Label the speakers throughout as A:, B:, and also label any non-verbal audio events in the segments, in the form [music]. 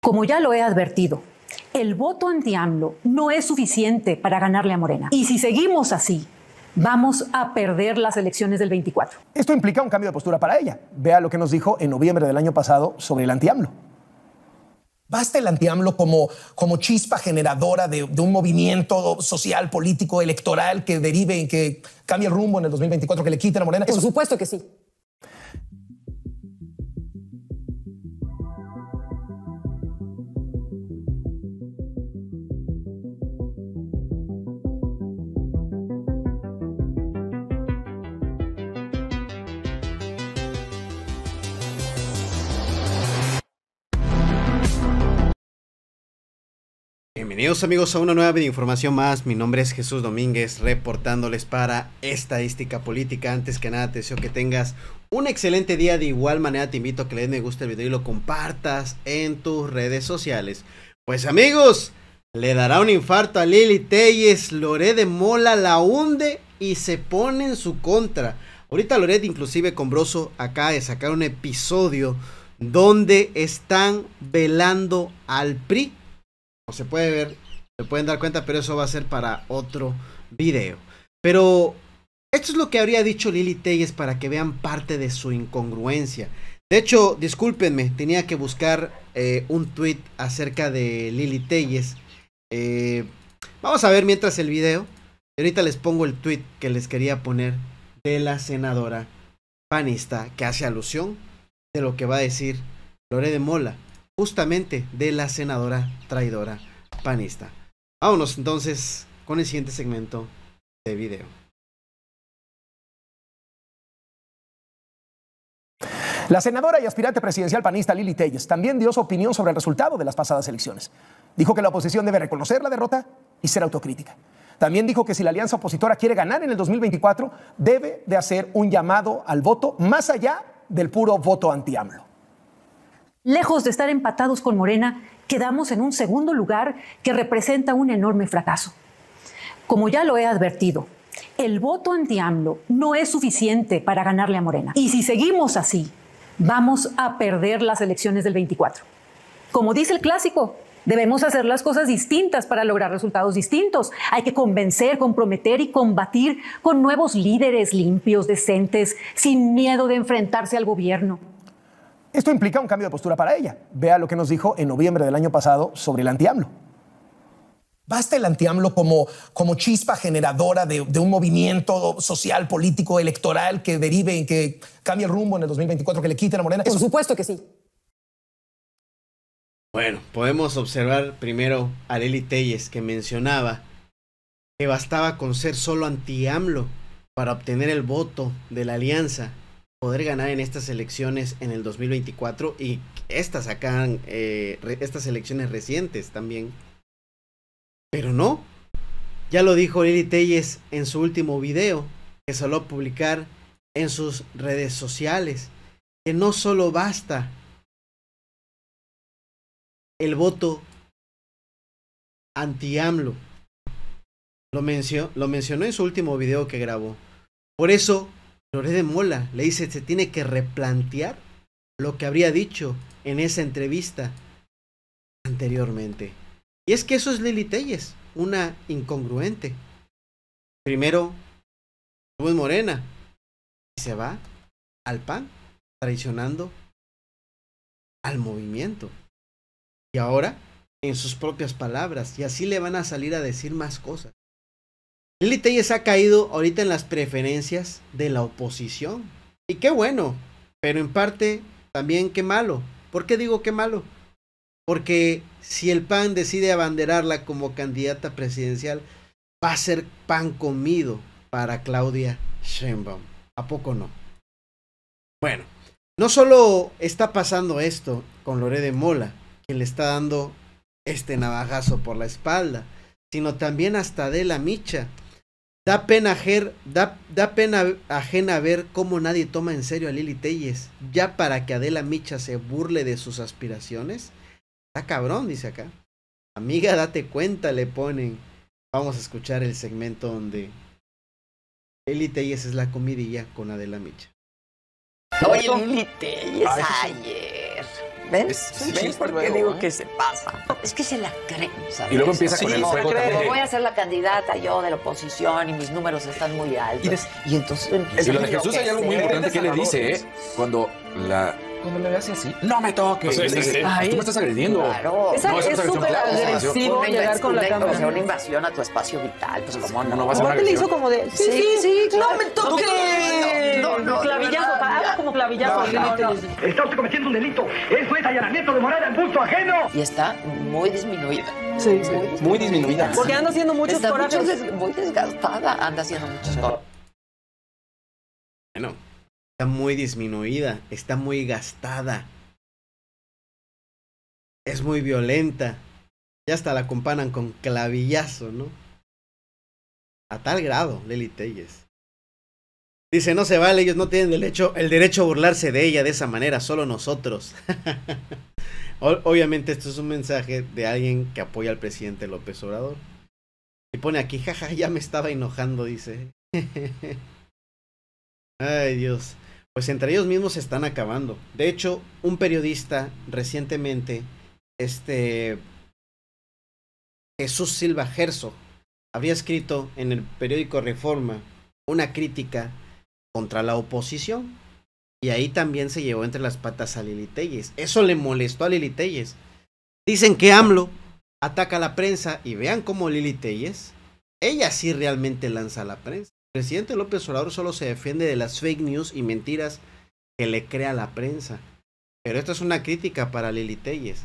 A: Como ya lo he advertido, el voto anti no es suficiente para ganarle a Morena. Y si seguimos así, vamos a perder las elecciones del 24. Esto implica un cambio de postura para ella. Vea lo que nos dijo en noviembre del año pasado sobre el anti Basta el antiamlo como, como chispa generadora de, un movimiento social, político, electoral que derive y que cambie el rumbo en el 2024, que le quite a morena. Por supuesto que sí.
B: Bienvenidos amigos a una nueva información más. Mi nombre es Jesús Domínguez, reportándoles para Estadística Política. Antes que nada, te deseo que tengas un excelente día. De igual manera, te invito a que le des me gusta el video y lo compartas en tus redes sociales. Pues amigos, le dará un infarto a Lili Teyes. Loré de Mola la hunde y se pone en su contra. Ahorita Loret inclusive con Broso acaba de sacar un episodio donde están velando al PRI se puede ver, se pueden dar cuenta, pero eso va a ser para otro video. Pero esto es lo que habría dicho Lili Telles para que vean parte de su incongruencia. De hecho, discúlpenme, tenía que buscar eh, un tweet acerca de Lili Telles. Eh, vamos a ver mientras el video. Ahorita les pongo el tweet que les quería poner de la senadora panista que hace alusión de lo que va a decir Lore de Mola justamente de la senadora traidora panista. Vámonos entonces con el siguiente segmento de video.
A: La senadora y aspirante presidencial panista Lili Telles también dio su opinión sobre el resultado de las pasadas elecciones. Dijo que la oposición debe reconocer la derrota y ser autocrítica. También dijo que si la alianza opositora quiere ganar en el 2024, debe de hacer un llamado al voto más allá del puro voto anti-AMLO. Lejos de estar empatados con Morena, quedamos en un segundo lugar que representa un enorme fracaso. Como ya lo he advertido, el voto anti-AMLO no es suficiente para ganarle a Morena. Y si seguimos así, vamos a perder las elecciones del 24. Como dice el clásico, debemos hacer las cosas distintas para lograr resultados distintos. Hay que convencer, comprometer y combatir con nuevos líderes limpios, decentes, sin miedo de enfrentarse al gobierno. Esto implica un cambio de postura para ella. Vea lo que nos dijo en noviembre del año pasado sobre el antiamlo. Basta el antiamlo como, como chispa generadora de, un movimiento social, político, electoral que derive en que cambie el rumbo en el 2024, que le quite la morena. Por supuesto que sí.
B: Bueno, podemos observar primero a Lely Telles que mencionaba que bastaba con ser solo anti para obtener el voto de la alianza poder ganar en estas elecciones en el 2024 y estas acá, eh, estas elecciones recientes también. Pero no. Ya lo dijo Lili Telles en su último video que salió publicar en sus redes sociales que no solo basta el voto anti-AMLO. Lo, lo mencionó en su último video que grabó. Por eso Loré de Mola le dice, se tiene que replantear lo que habría dicho en esa entrevista anteriormente. Y es que eso es Lili Telles, una incongruente. Primero, Luis Morena, y se va al PAN, traicionando al movimiento. Y ahora, en sus propias palabras, y así le van a salir a decir más cosas. Lili Telles ha caído ahorita en las preferencias de la oposición. Y qué bueno, pero en parte también qué malo. ¿Por qué digo qué malo? Porque si el PAN decide abanderarla como candidata presidencial, va a ser pan comido para Claudia Sheinbaum. ¿A poco no? Bueno, no solo está pasando esto con Loré de Mola, quien le está dando este navajazo por la espalda, sino también hasta de la Micha, Da pena, da, da pena ajena ver cómo nadie toma en serio a Lili Telles. Ya para que Adela Micha se burle de sus aspiraciones. Está cabrón, dice acá. Amiga, date cuenta, le ponen. Vamos a escuchar el segmento donde Lili Telles es la comidilla con Adela Micha.
A: Lili ayer. ¿Ven? Es, sí, ¿Ven por qué digo ¿eh? que se pasa? Es que se la creen, ¿sabes? Y luego empieza con el juego también. Voy a ser la candidata yo de la oposición y mis números están muy altos. Y, des... y entonces... Y lo de Jesús hay algo muy importante que le dice, ¿eh? Cuando la no me toques. Ay, tú me estás agrediendo. Claro. Esa, no, es súper agresivo llegar con la cámara. una invasión a tu espacio vital. Pues como no, no vas a hizo como de, sí, sí, sí, no me toques. No, clavillazo, haga como clavillazo. usted cometiendo un delito. Es es allanamiento de morada en punto ajeno. Y está muy disminuida. Sí, sí. Muy disminuida. Porque anda haciendo muchos corazones?
B: Muy desgastada anda haciendo muchos corazones. Bueno está muy disminuida, está muy gastada, es muy violenta. Ya hasta la acompañan con clavillazo, ¿no? A tal grado, Lely Telles. Dice, no se vale, ellos no tienen el derecho a burlarse de ella de esa manera, solo nosotros. [laughs] Obviamente esto es un mensaje de alguien que apoya al presidente López Obrador. Y pone aquí, jaja, ya me estaba enojando, dice. [laughs] Ay, Dios pues entre ellos mismos se están acabando. De hecho, un periodista recientemente, este Jesús Silva Gerso, habría escrito en el periódico Reforma una crítica contra la oposición. Y ahí también se llevó entre las patas a Lili Telles. Eso le molestó a Lili Telles. Dicen que AMLO ataca a la prensa y vean cómo Lili Telles, ella sí realmente lanza a la prensa presidente López Obrador solo se defiende de las fake news y mentiras que le crea la prensa. Pero esto es una crítica para Lili Telles.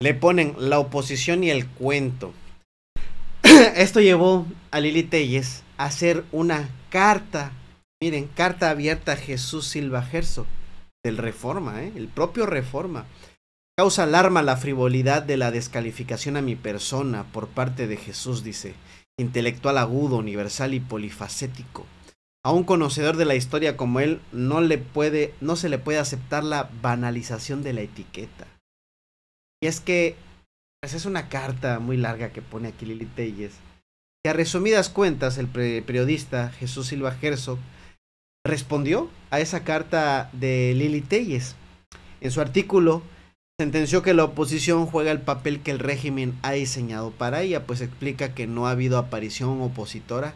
B: Le ponen la oposición y el cuento. [clears throat] Esto llevó a Lili Telles a hacer una carta, miren, carta abierta a Jesús Silva Gerso, del Reforma, ¿eh? el propio Reforma. Causa alarma la frivolidad de la descalificación a mi persona por parte de Jesús, dice intelectual agudo, universal y polifacético. A un conocedor de la historia como él no, le puede, no se le puede aceptar la banalización de la etiqueta. Y es que pues, es una carta muy larga que pone aquí Lili Telles, que a resumidas cuentas el periodista Jesús Silva Herzog respondió a esa carta de Lili Telles. En su artículo sentenció que la oposición juega el papel que el régimen ha diseñado para ella, pues explica que no ha habido aparición opositora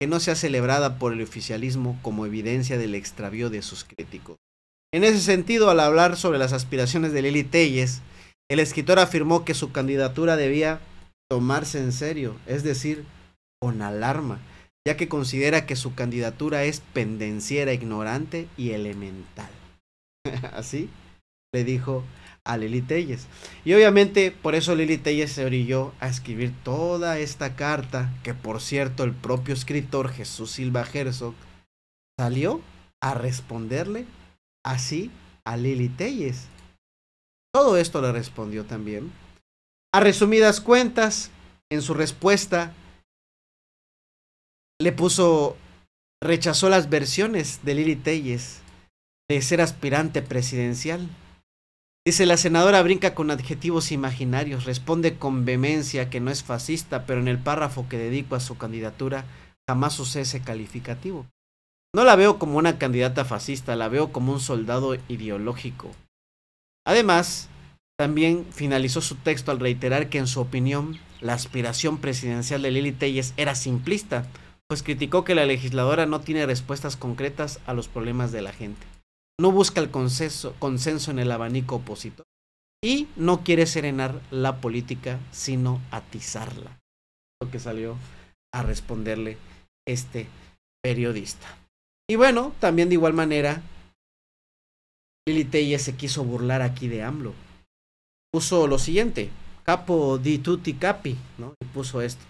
B: que no sea celebrada por el oficialismo como evidencia del extravío de sus críticos. En ese sentido, al hablar sobre las aspiraciones de Lili Telles, el escritor afirmó que su candidatura debía tomarse en serio, es decir, con alarma, ya que considera que su candidatura es pendenciera, ignorante y elemental. [laughs] Así le dijo a Lili Telles. Y obviamente por eso Lili Telles se orilló a escribir toda esta carta, que por cierto el propio escritor Jesús Silva Herzog salió a responderle así a Lili Telles. Todo esto le respondió también. A resumidas cuentas, en su respuesta le puso rechazó las versiones de Lili Telles de ser aspirante presidencial Dice, la senadora brinca con adjetivos imaginarios, responde con vehemencia que no es fascista, pero en el párrafo que dedico a su candidatura jamás usé ese calificativo. No la veo como una candidata fascista, la veo como un soldado ideológico. Además, también finalizó su texto al reiterar que en su opinión la aspiración presidencial de Lili Telles era simplista, pues criticó que la legisladora no tiene respuestas concretas a los problemas de la gente no busca el consenso, en el abanico opositor y no quiere serenar la política, sino atizarla. Lo que salió a responderle este periodista. Y bueno, también de igual manera, Lili Telle se quiso burlar aquí de AMLO. Puso lo siguiente, capo di tutti capi, ¿no? Y puso esto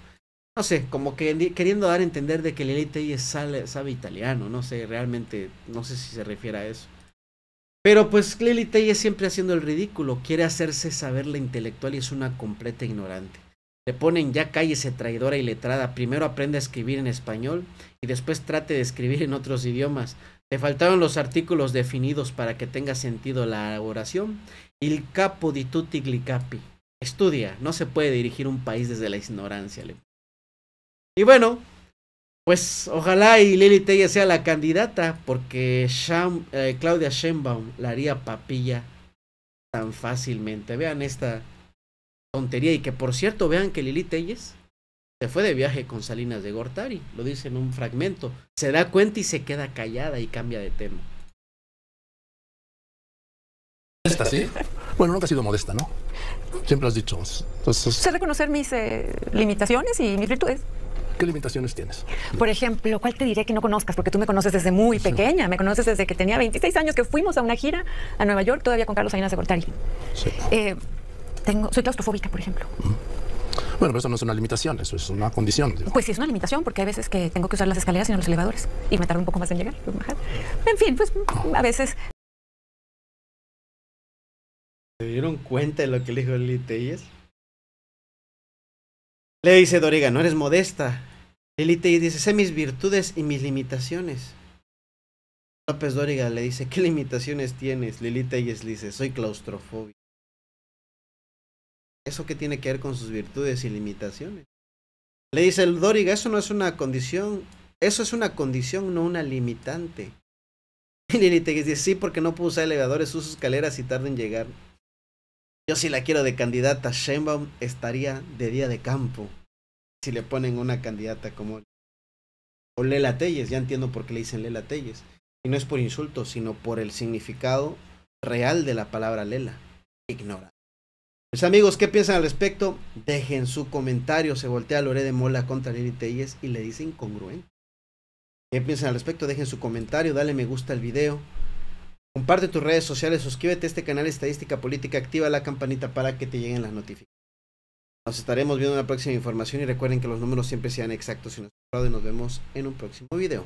B: no sé, como que queriendo dar a entender de que Lili sabe italiano, no sé, realmente, no sé si se refiere a eso. Pero pues Lili es siempre haciendo el ridículo, quiere hacerse saber la intelectual y es una completa ignorante. Le ponen ya cállese traidora y letrada, primero aprende a escribir en español y después trate de escribir en otros idiomas. Te faltaron los artículos definidos para que tenga sentido la oración. Il capo di tutti gli capi. Estudia, no se puede dirigir un país desde la ignorancia, le y bueno, pues ojalá y Lili Tella sea la candidata, porque eh, Claudia Sheinbaum la haría papilla tan fácilmente. Vean esta tontería y que por cierto vean que Lili Telles se fue de viaje con Salinas de Gortari, lo dice en un fragmento, se da cuenta y se queda callada y cambia de tema.
A: ¿sí? Bueno, nunca ha sido modesta, ¿no? Siempre has dicho. Sé reconocer mis eh, limitaciones y mis virtudes. ¿Qué limitaciones tienes? Por ejemplo, ¿cuál te diré que no conozcas? Porque tú me conoces desde muy pequeña, me conoces desde que tenía 26 años, que fuimos a una gira a Nueva York, todavía con Carlos Salinas de Gortari. Sí. Eh, tengo, soy claustrofóbica, por ejemplo. Bueno, pero eso no es una limitación, eso es una condición. Pues sí, es una limitación, porque hay veces que tengo que usar las escaleras y no los elevadores, y me tardo un poco más en llegar. Pues, en fin, pues ah. a veces...
B: ¿Se dieron cuenta de lo que le dijo el le dice Doriga, no eres modesta. Lilith dice, sé mis virtudes y mis limitaciones. López Doriga le dice, ¿qué limitaciones tienes? Lili y le dice, soy claustrofóbico. ¿Eso qué tiene que ver con sus virtudes y limitaciones? Le dice el eso no es una condición, eso es una condición, no una limitante. [laughs] Y es dice, sí, porque no puedo usar elevadores, uso escaleras y tardo en llegar. Yo si la quiero de candidata. Sheinbaum estaría de día de campo si le ponen una candidata como o Lela Telles. Ya entiendo por qué le dicen Lela Telles. Y no es por insulto, sino por el significado real de la palabra Lela. Ignora. Mis amigos, ¿qué piensan al respecto? Dejen su comentario. Se voltea Loré de Mola contra Lili Telles y le dice incongruente. ¿Qué piensan al respecto? Dejen su comentario, dale me gusta al video. Comparte tus redes sociales, suscríbete a este canal Estadística Política, activa la campanita para que te lleguen las notificaciones. Nos estaremos viendo en la próxima información y recuerden que los números siempre sean exactos y nos vemos en un próximo video.